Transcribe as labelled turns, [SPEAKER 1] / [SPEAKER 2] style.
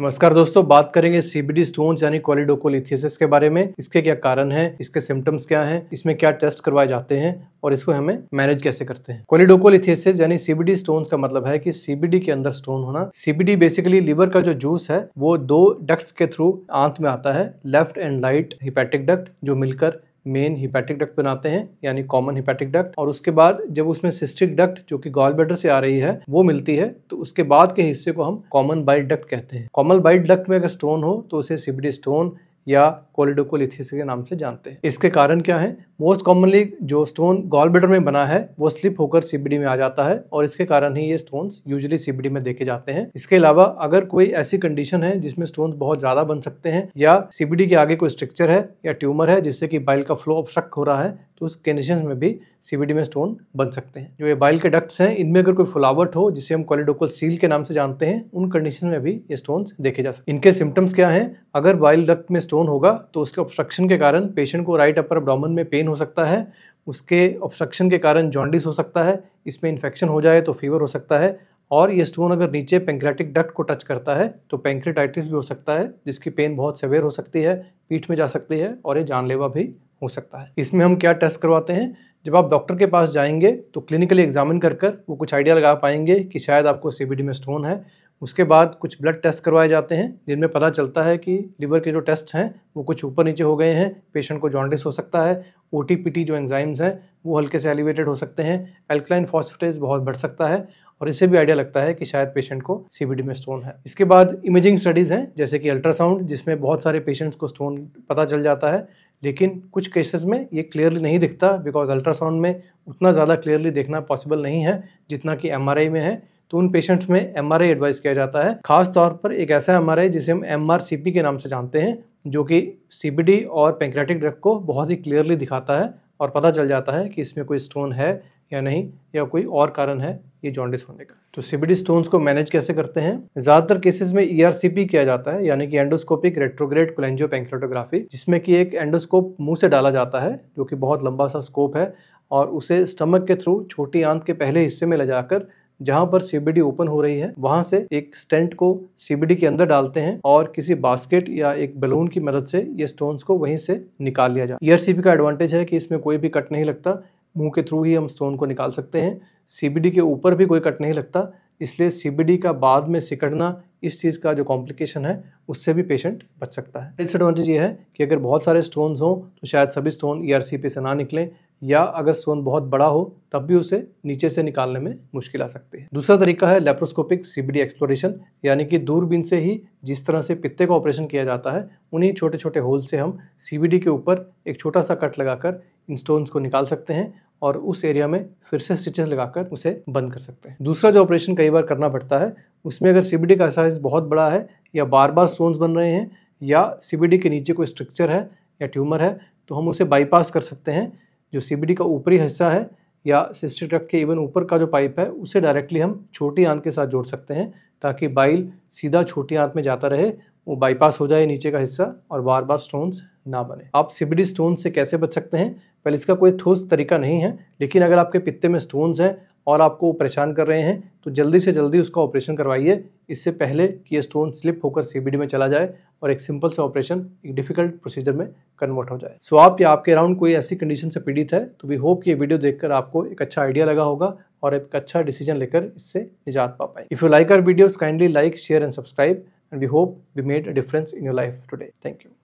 [SPEAKER 1] नमस्कार दोस्तों बात करेंगे सीबीडी स्टोन यानी कॉलिडोकोलिथियसिस के बारे में इसके क्या कारण हैं इसके सिम्टम्स क्या हैं इसमें क्या टेस्ट करवाए जाते हैं और इसको हमें मैनेज कैसे करते हैं कोलिडोकोलिथेसिस यानी सीबीडी स्टोन का मतलब है कि सीबीडी के अंदर स्टोन होना सीबीडी बेसिकली लिवर का जो जूस है वो दो डक्ट के थ्रू आंत में आता है left and right hepatic duct जो मिलकर मेन हिपैटिक डक्ट बनाते हैं यानी कॉमन हिपैटिक डक्ट और उसके बाद जब उसमें सिस्टिक डक्ट जो कि गॉल बेडर से आ रही है वो मिलती है तो उसके बाद के हिस्से को हम कॉमन बाइट डक्ट कहते हैं कॉमन बाइट डक्ट में अगर स्टोन हो तो उसे सिबडी स्टोन या कोलिडोकोलिथिस के नाम से जानते हैं इसके कारण क्या है मोस्ट कॉमनली जो स्टोन गॉल बेटर में बना है वो स्लिप होकर सीबीडी में आ जाता है और इसके कारण ही ये स्टोन यूजली सीबीडी में देखे जाते हैं इसके अलावा अगर कोई ऐसी कंडीशन है जिसमें स्टोन बहुत ज्यादा बन सकते हैं या सीबीडी के आगे कोई स्ट्रक्चर है या ट्यूमर है जिससे कि बाइल का फ्लो ऑब्स्ट्रक्ट हो रहा है तो उस कंडीशन में भी सीबीडी में स्टोन बन सकते हैं जो ये बाइल के डक्ट्स हैं इनमें अगर कोई फुलावट हो जिसे हम कॉलिडोकोल सील के नाम से जानते हैं उन कंडीशन में भी ये स्टोन देखे जा सकते इनके सिम्टम्स क्या हैं अगर बाइल डक्ट में स्टोन होगा तो उसके ऑब्स्ट्रक्शन के कारण पेशेंट को राइट अपर अब्डोमन में पेन हो सकता है उसके ऑब्स्ट्रक्शन के कारण जॉन्डिस हो सकता है इसमें इन्फेक्शन हो जाए तो फीवर हो सकता है और ये स्टोन अगर नीचे पेंक्रेटिक डक्ट को टच करता है तो पेंक्रेटाइटिस भी हो सकता है जिसकी पेन बहुत सवेर हो सकती है पीठ में जा सकती है और ये जानलेवा भी हो सकता है इसमें हम क्या टेस्ट करवाते हैं जब आप डॉक्टर के पास जाएंगे तो क्लिनिकली एग्जामिन कर कर वो कुछ आइडिया लगा पाएंगे कि शायद आपको सी में स्टोन है उसके बाद कुछ ब्लड टेस्ट करवाए जाते हैं जिनमें पता चलता है कि लीवर के जो टेस्ट हैं वो कुछ ऊपर नीचे हो गए हैं पेशेंट को जॉन्डिस हो सकता है ओ जो एंजाइम्स हैं वो हल्के से एलिवेटेड हो सकते हैं एल्कलाइन फॉस्फेटेज बहुत बढ़ सकता है और इसे भी आइडिया लगता है कि शायद पेशेंट को सीबीडी में स्टोन है इसके बाद इमेजिंग स्टडीज़ हैं जैसे कि अल्ट्रासाउंड जिसमें बहुत सारे पेशेंट्स को स्टोन पता चल जाता है लेकिन कुछ केसेस में ये क्लियरली नहीं दिखता बिकॉज अल्ट्रासाउंड में उतना ज़्यादा क्लियरली देखना पॉसिबल नहीं है जितना कि एम में है तो उन पेशेंट्स में एम एडवाइस किया जाता है खास तौर पर एक ऐसा एम जिसे हम एम के नाम से जानते हैं जो कि सी और पेंक्रेटिक ड्रग को बहुत ही क्लियरली दिखाता है और पता चल जाता है कि इसमें कोई स्टोन है या नहीं या कोई और कारण है ये जॉन्डिस होने का तो सीबीडी स्टोन्स को मैनेज कैसे करते हैं ज़्यादातर केसेस में ईआरसीपी e किया जाता है यानी कि एंडोस्कोपिक रेट्रोग्रेड कोलेंजियो पेंक्रेटोग्राफी जिसमें कि एक एंडोस्कोप मुंह से डाला जाता है जो कि बहुत लंबा सा स्कोप है और उसे स्टमक के थ्रू छोटी आंत के पहले हिस्से में ले जाकर जहाँ पर सीबीडी ओपन हो रही है वहाँ से एक स्टेंट को सीबीडी के अंदर डालते हैं और किसी बास्केट या एक बलून की मदद से ये स्टोन्स को वहीं से निकाल लिया जाए ईआरसीपी का एडवांटेज है कि इसमें कोई भी कट नहीं लगता मुंह के थ्रू ही हम स्टोन को निकाल सकते हैं सीबीडी के ऊपर भी कोई कट नहीं लगता इसलिए सीबीडी का बाद में सिकड़ना इस चीज़ का जो कॉम्प्लिकेशन है उससे भी पेशेंट बच सकता है डिसएडवांटेज ये है कि अगर बहुत सारे स्टोन्स हों तो शायद सभी स्टोन ई e से ना निकलें या अगर स्टोन बहुत बड़ा हो तब भी उसे नीचे से निकालने में मुश्किल आ सकती है दूसरा तरीका है लेप्रोस्कोपिक सीबीडी एक्सप्लोरेशन यानी कि दूरबीन से ही जिस तरह से पित्ते का ऑपरेशन किया जाता है उन्हीं छोटे छोटे होल से हम सीबीडी के ऊपर एक छोटा सा कट लगाकर इन स्टोन्स को निकाल सकते हैं और उस एरिया में फिर से स्टिचेस लगाकर उसे बंद कर सकते हैं दूसरा जो ऑपरेशन कई बार करना पड़ता है उसमें अगर सीबीडी का साइज बहुत बड़ा है या बार बार स्टोन्स बन रहे हैं या सीबीडी के नीचे कोई स्ट्रक्चर है या ट्यूमर है तो हम उसे बाईपास कर सकते हैं जो सीबीडी का ऊपरी हिस्सा है या सिस्टिक ट्रक के इवन ऊपर का जो पाइप है उसे डायरेक्टली हम छोटी आंत के साथ जोड़ सकते हैं ताकि बाइल सीधा छोटी आंत में जाता रहे वो बाईपास हो जाए नीचे का हिस्सा और बार बार स्टोन्स ना बने आप सीबीडी स्टोन से कैसे बच सकते हैं पहले इसका कोई ठोस तरीका नहीं है लेकिन अगर आपके पित्ते में स्टोन्स हैं और आपको परेशान कर रहे हैं तो जल्दी से जल्दी उसका ऑपरेशन करवाइए इससे पहले कि ये स्टोन स्लिप होकर सीबीडी में चला जाए और एक सिंपल सा ऑपरेशन एक डिफिकल्ट प्रोसीजर में कन्वर्ट हो जाए सो आप या आपके अराउंड कोई ऐसी कंडीशन से पीड़ित है तो वी होप कि ये वीडियो देखकर आपको एक अच्छा आइडिया लगा होगा और एक अच्छा डिसीजन लेकर इससे निजात पा पाए if you like our videos kindly like share and subscribe and we hope we made a difference in your life today thank you